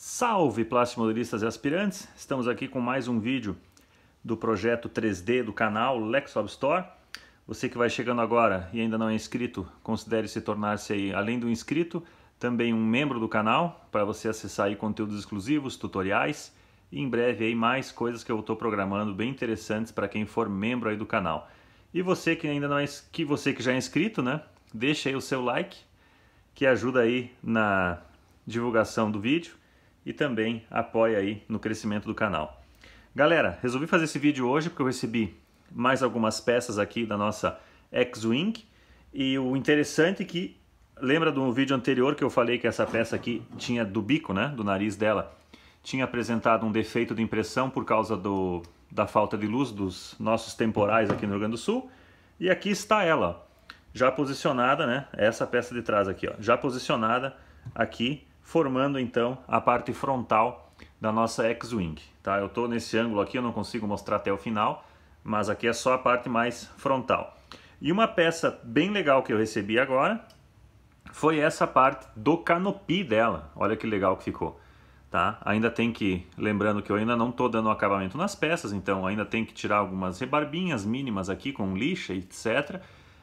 Salve plastimodelistas e aspirantes! Estamos aqui com mais um vídeo do projeto 3D do canal Lexob Store. Você que vai chegando agora e ainda não é inscrito, considere se tornar-se aí, além do inscrito, também um membro do canal para você acessar aí conteúdos exclusivos, tutoriais e em breve aí mais coisas que eu estou programando bem interessantes para quem for membro aí do canal. E você que ainda não é que você que já é inscrito, né? Deixa aí o seu like que ajuda aí na divulgação do vídeo e também apoia aí no crescimento do canal. Galera, resolvi fazer esse vídeo hoje porque eu recebi mais algumas peças aqui da nossa X-Wing e o interessante é que, lembra do vídeo anterior que eu falei que essa peça aqui tinha do bico, né, do nariz dela, tinha apresentado um defeito de impressão por causa do, da falta de luz dos nossos temporais aqui no Rio Grande do Sul. E aqui está ela, já posicionada, né? Essa peça de trás aqui, ó, já posicionada aqui formando então a parte frontal da nossa X-Wing. Tá? Eu estou nesse ângulo aqui, eu não consigo mostrar até o final, mas aqui é só a parte mais frontal. E uma peça bem legal que eu recebi agora foi essa parte do canopi dela. Olha que legal que ficou. Tá? Ainda tem que, lembrando que eu ainda não estou dando acabamento nas peças, então ainda tem que tirar algumas rebarbinhas mínimas aqui com lixa, etc.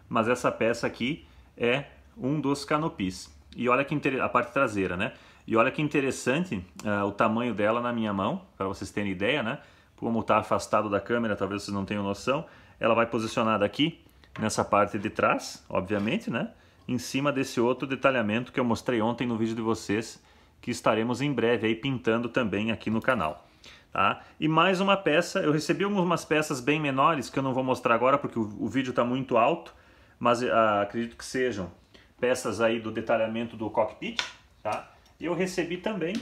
Mas essa peça aqui é um dos canopis. E olha que a parte traseira, né? E olha que interessante uh, o tamanho dela na minha mão, para vocês terem ideia, né? Como está afastado da câmera, talvez vocês não tenham noção. Ela vai posicionada aqui nessa parte de trás, obviamente, né? Em cima desse outro detalhamento que eu mostrei ontem no vídeo de vocês, que estaremos em breve aí pintando também aqui no canal. Tá? E mais uma peça, eu recebi algumas peças bem menores que eu não vou mostrar agora porque o, o vídeo está muito alto, mas uh, acredito que sejam peças aí do detalhamento do cockpit, tá? Eu recebi também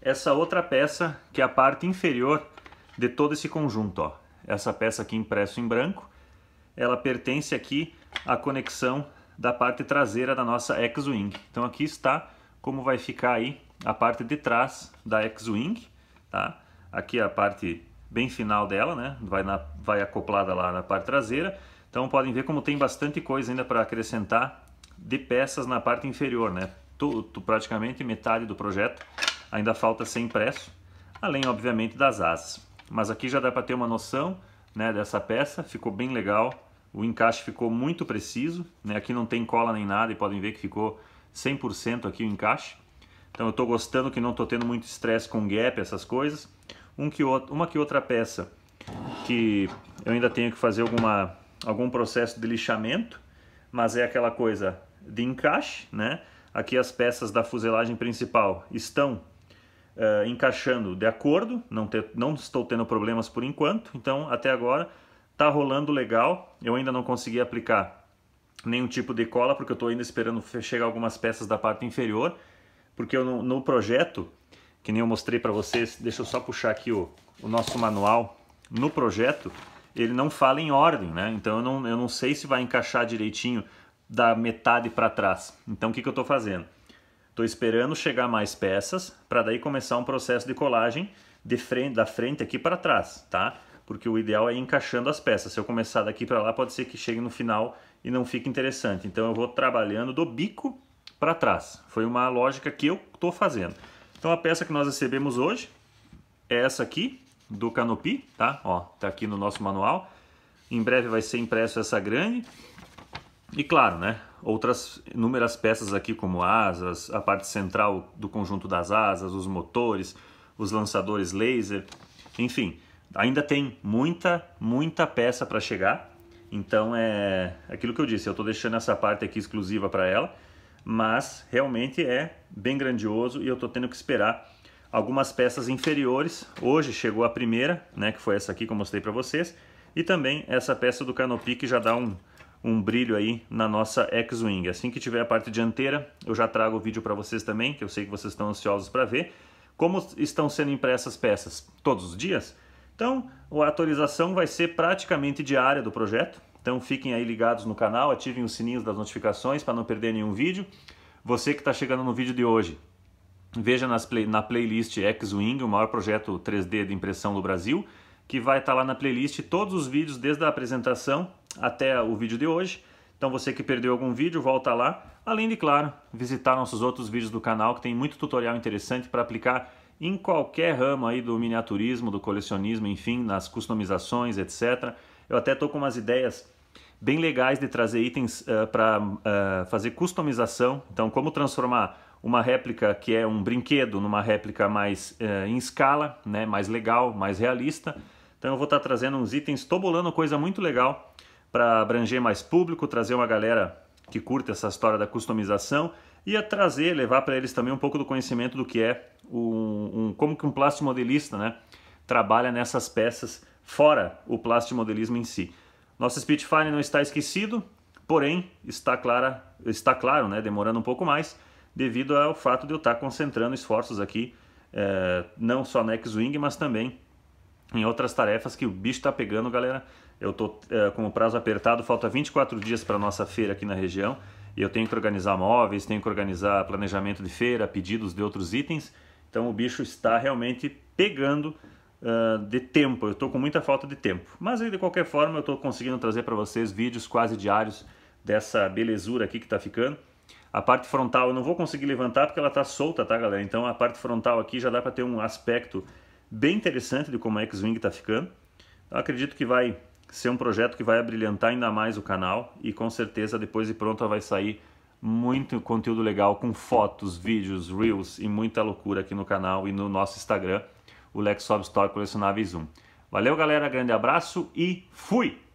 essa outra peça que é a parte inferior de todo esse conjunto, ó. Essa peça aqui impresso em branco, ela pertence aqui à conexão da parte traseira da nossa X-Wing. Então aqui está como vai ficar aí a parte de trás da X-Wing, tá? Aqui é a parte bem final dela, né? Vai, na, vai acoplada lá na parte traseira então podem ver como tem bastante coisa ainda para acrescentar de peças na parte inferior, né? Tudo, praticamente metade do projeto ainda falta ser impresso, além obviamente das asas. Mas aqui já dá para ter uma noção né, dessa peça, ficou bem legal, o encaixe ficou muito preciso, né? aqui não tem cola nem nada e podem ver que ficou 100% aqui o encaixe. Então eu estou gostando que não estou tendo muito estresse com gap, essas coisas. Um que outro, uma que outra peça que eu ainda tenho que fazer alguma algum processo de lixamento, mas é aquela coisa de encaixe, né? Aqui as peças da fuselagem principal estão uh, encaixando de acordo, não, te, não estou tendo problemas por enquanto, então até agora está rolando legal, eu ainda não consegui aplicar nenhum tipo de cola, porque eu estou ainda esperando chegar algumas peças da parte inferior, porque eu, no, no projeto, que nem eu mostrei para vocês, deixa eu só puxar aqui o, o nosso manual, no projeto ele não fala em ordem, né? Então eu não, eu não sei se vai encaixar direitinho da metade para trás. Então o que, que eu estou fazendo? Estou esperando chegar mais peças para daí começar um processo de colagem de frente, da frente aqui para trás, tá? Porque o ideal é ir encaixando as peças. Se eu começar daqui para lá, pode ser que chegue no final e não fique interessante. Então eu vou trabalhando do bico para trás. Foi uma lógica que eu estou fazendo. Então a peça que nós recebemos hoje é essa aqui, do Canopy, tá? Ó, tá aqui no nosso manual. Em breve vai ser impresso essa grande. E claro, né? Outras inúmeras peças aqui como asas, a parte central do conjunto das asas, os motores, os lançadores laser, enfim, ainda tem muita, muita peça para chegar. Então é aquilo que eu disse, eu estou deixando essa parte aqui exclusiva para ela, mas realmente é bem grandioso e eu estou tendo que esperar algumas peças inferiores. Hoje chegou a primeira, né, que foi essa aqui que eu mostrei para vocês, e também essa peça do canopy que já dá um, um brilho aí na nossa X-Wing. Assim que tiver a parte dianteira, eu já trago o vídeo para vocês também, que eu sei que vocês estão ansiosos para ver. Como estão sendo impressas peças todos os dias? Então, a atualização vai ser praticamente diária do projeto. Então, fiquem aí ligados no canal, ativem os sininhos das notificações para não perder nenhum vídeo. Você que está chegando no vídeo de hoje, Veja play, na playlist X-Wing, o maior projeto 3D de impressão do Brasil, que vai estar tá lá na playlist todos os vídeos, desde a apresentação até o vídeo de hoje. Então você que perdeu algum vídeo, volta lá. Além de, claro, visitar nossos outros vídeos do canal, que tem muito tutorial interessante para aplicar em qualquer ramo aí do miniaturismo, do colecionismo, enfim, nas customizações, etc. Eu até estou com umas ideias bem legais de trazer itens uh, eh, para uh, eh, fazer customização. Então, como transformar uma réplica que é um brinquedo numa réplica mais uh, em escala, né, mais legal, mais realista. Então, eu vou estar tá trazendo uns itens, estou bolando coisa muito legal para abranger mais público, trazer uma galera que curte essa história da customização e a trazer, levar para eles também um pouco do conhecimento do que é um, um como que um plástico modelista, né, trabalha nessas peças fora o plástico modelismo em si. Nosso Spitfire não está esquecido, porém está, clara, está claro, né, demorando um pouco mais, devido ao fato de eu estar concentrando esforços aqui, é, não só na X-Wing, mas também em outras tarefas que o bicho está pegando, galera. Eu estou é, com o prazo apertado, falta 24 dias para nossa feira aqui na região, e eu tenho que organizar móveis, tenho que organizar planejamento de feira, pedidos de outros itens, então o bicho está realmente pegando ah, de tempo, eu estou com muita falta de tempo. Mas de qualquer forma, eu estou conseguindo trazer para vocês vídeos quase diários dessa belezura aqui que está ficando. A parte frontal eu não vou conseguir levantar porque ela está solta, tá galera? Então a parte frontal aqui já dá para ter um aspecto bem interessante de como a X-Wing está ficando. Eu acredito que vai ser um projeto que vai abrilhantar ainda mais o canal e com certeza depois de pronto vai sair muito conteúdo legal com fotos, vídeos, reels e muita loucura aqui no canal e no nosso Instagram o Lex Obstock Colecionáveis 1. Valeu, galera, grande abraço e fui!